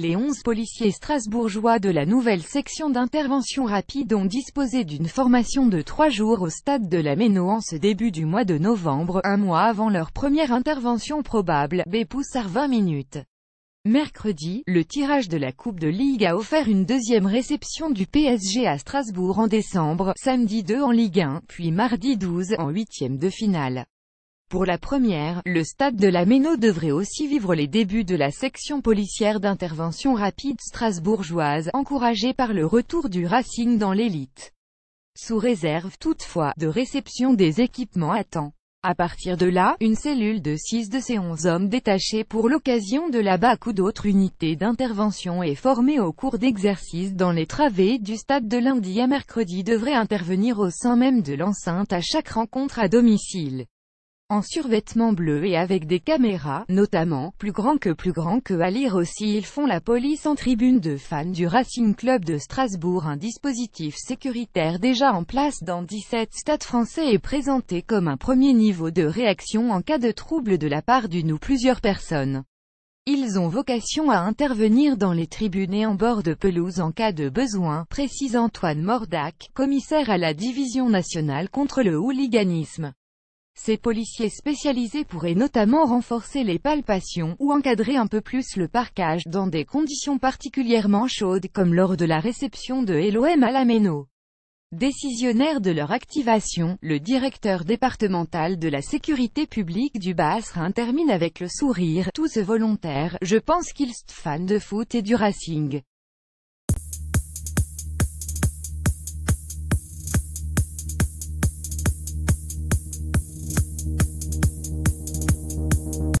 Les onze policiers strasbourgeois de la nouvelle section d'intervention rapide ont disposé d'une formation de trois jours au stade de la Méno en ce début du mois de novembre, un mois avant leur première intervention probable, Bépoussard 20 minutes. Mercredi, le tirage de la Coupe de Ligue a offert une deuxième réception du PSG à Strasbourg en décembre, samedi 2 en Ligue 1, puis mardi 12 en huitième de finale. Pour la première, le stade de la Méno devrait aussi vivre les débuts de la section policière d'intervention rapide strasbourgeoise, encouragée par le retour du Racing dans l'élite. Sous réserve toutefois, de réception des équipements à temps. À partir de là, une cellule de 6 de ces 11 hommes détachés pour l'occasion de la BAC ou d'autres unités d'intervention et formée au cours d'exercices dans les travées du stade de lundi à mercredi devrait intervenir au sein même de l'enceinte à chaque rencontre à domicile en survêtement bleu et avec des caméras, notamment, plus grand que plus grand que à lire aussi ils font la police en tribune de fans du Racing Club de Strasbourg un dispositif sécuritaire déjà en place dans 17 stades français est présenté comme un premier niveau de réaction en cas de trouble de la part d'une ou plusieurs personnes. Ils ont vocation à intervenir dans les tribunes et en bord de pelouse en cas de besoin, précise Antoine Mordac, commissaire à la division nationale contre le hooliganisme. Ces policiers spécialisés pourraient notamment renforcer les palpations, ou encadrer un peu plus le parkage, dans des conditions particulièrement chaudes, comme lors de la réception de LOM à Décisionnaire de leur activation, le directeur départemental de la sécurité publique du Bas-Rhin termine avec le sourire, tous volontaires, je pense qu'ils sont fans de foot et du racing.